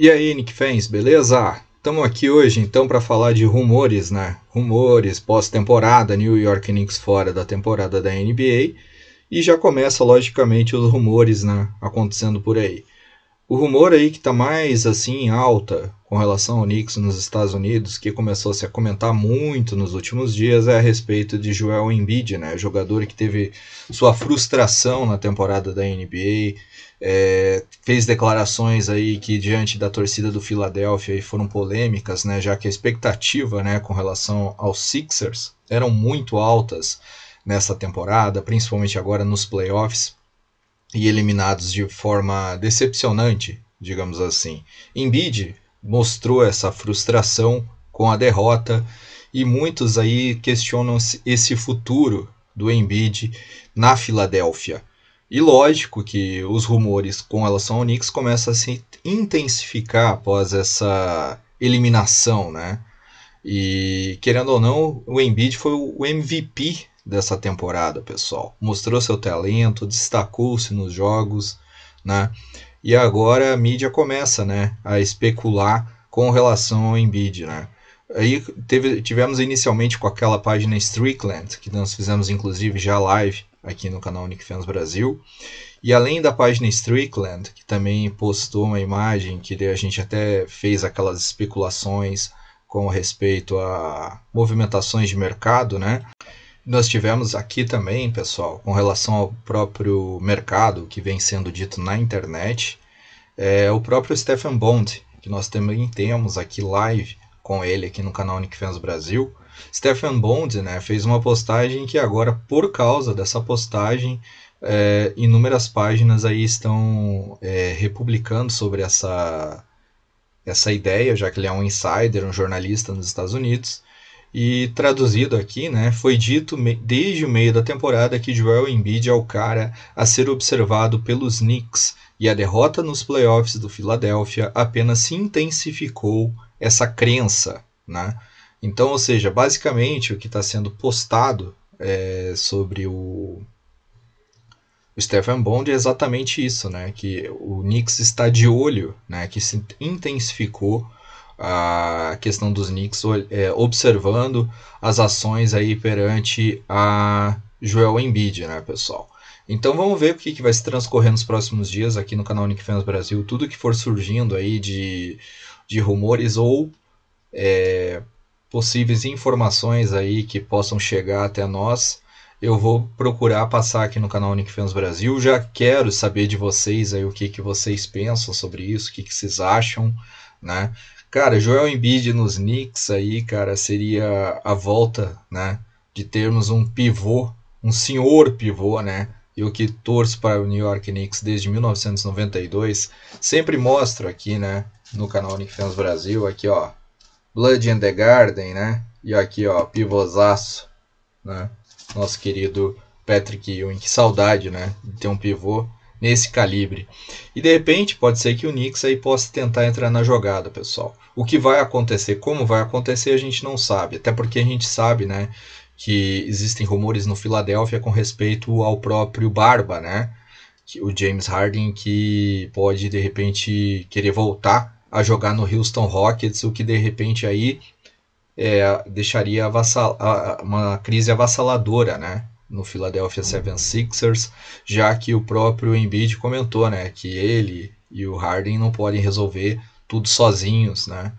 E aí, Nick Fans, beleza? Estamos aqui hoje então para falar de rumores, né? Rumores pós-temporada, New York Knicks fora da temporada da NBA. E já começa, logicamente, os rumores né? acontecendo por aí. O rumor aí que está mais assim em alta com relação ao Knicks nos Estados Unidos, que começou a se comentar muito nos últimos dias, é a respeito de Joel Embiid, né? jogador que teve sua frustração na temporada da NBA, é, fez declarações aí que diante da torcida do Philadelphia foram polêmicas, né? já que a expectativa né, com relação aos Sixers eram muito altas nessa temporada, principalmente agora nos playoffs, e eliminados de forma decepcionante, digamos assim. Embiid mostrou essa frustração com a derrota e muitos aí questionam esse futuro do Embiid na Filadélfia. E lógico que os rumores com relação ao Knicks começam a se intensificar após essa eliminação, né? E querendo ou não, o Embiid foi o MVP dessa temporada, pessoal. Mostrou seu talento, destacou-se nos jogos, né? E agora a mídia começa, né, a especular com relação ao Embiid, né? Aí teve, tivemos inicialmente com aquela página Strickland, que nós fizemos inclusive já live aqui no canal Nick Fans Brasil. E além da página Strickland, que também postou uma imagem que a gente até fez aquelas especulações com respeito a movimentações de mercado, né? nós tivemos aqui também, pessoal, com relação ao próprio mercado que vem sendo dito na internet, é o próprio Stephen Bond, que nós também temos aqui live com ele aqui no canal Unicfans Brasil. Stephen Bond né, fez uma postagem que agora, por causa dessa postagem, é, inúmeras páginas aí estão é, republicando sobre essa, essa ideia, já que ele é um insider, um jornalista nos Estados Unidos, e traduzido aqui, né, foi dito desde o meio da temporada que Joel Embiid é o cara a ser observado pelos Knicks e a derrota nos playoffs do Philadelphia apenas se intensificou essa crença, né? Então, ou seja, basicamente o que está sendo postado é, sobre o, o Stephen Bond é exatamente isso, né? Que o Knicks está de olho, né? Que se intensificou a questão dos Knicks, é, observando as ações aí perante a Joel Embiid, né, pessoal? Então vamos ver o que, que vai se transcorrer nos próximos dias aqui no canal Nick Fans Brasil, tudo que for surgindo aí de, de rumores ou é, possíveis informações aí que possam chegar até nós eu vou procurar passar aqui no canal Nick Fans Brasil. Já quero saber de vocês aí o que, que vocês pensam sobre isso, o que, que vocês acham né? Cara, Joel Embiid nos Knicks aí, cara, seria a volta, né? De termos um pivô, um senhor pivô, né? Eu que torço para o New York Knicks desde 1992, sempre mostro aqui, né? No canal Nick Fans Brasil, aqui ó, Blood and the Garden, né? E aqui ó, pivôzaço, né? Nosso querido Patrick Ewing, que saudade, né? De ter um pivô nesse calibre. E de repente pode ser que o Knicks aí possa tentar entrar na jogada, pessoal. O que vai acontecer, como vai acontecer, a gente não sabe, até porque a gente sabe, né, que existem rumores no Filadélfia com respeito ao próprio Barba, né? o James Harden que pode de repente querer voltar a jogar no Houston Rockets, o que de repente aí é, deixaria uma crise avassaladora, né? no Philadelphia 76ers, já que o próprio Embiid comentou, né, que ele e o Harden não podem resolver tudo sozinhos, né,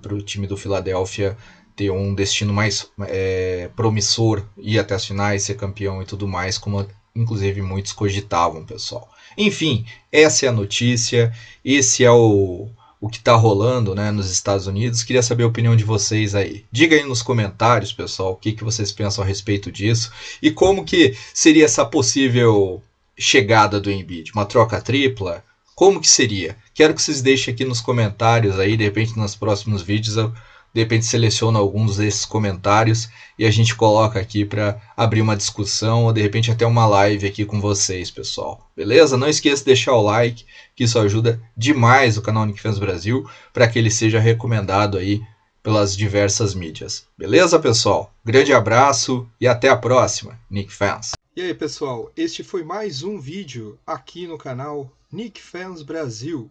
para o time do Philadelphia ter um destino mais é, promissor, ir até as finais, ser campeão e tudo mais, como inclusive muitos cogitavam, pessoal. Enfim, essa é a notícia, esse é o o que está rolando né, nos Estados Unidos. Queria saber a opinião de vocês aí. Diga aí nos comentários, pessoal, o que, que vocês pensam a respeito disso e como que seria essa possível chegada do Embiid, uma troca tripla, como que seria? Quero que vocês deixem aqui nos comentários aí, de repente nos próximos vídeos de repente seleciona alguns desses comentários e a gente coloca aqui para abrir uma discussão ou de repente até uma live aqui com vocês, pessoal. Beleza? Não esqueça de deixar o like, que isso ajuda demais o canal Nickfans Brasil para que ele seja recomendado aí pelas diversas mídias. Beleza, pessoal? Grande abraço e até a próxima, Nickfans. E aí, pessoal, este foi mais um vídeo aqui no canal Nickfans Brasil.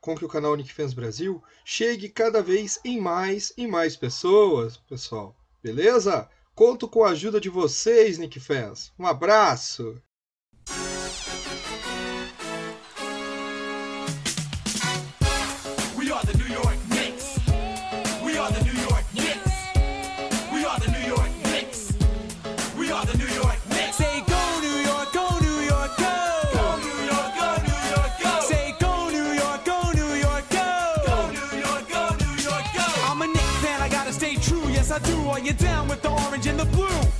com que o canal Unifans Brasil chegue cada vez em mais e mais pessoas, pessoal. Beleza? Conto com a ajuda de vocês, Nick Fans. Um abraço! Yes, I do. Are you down with the orange and the blue?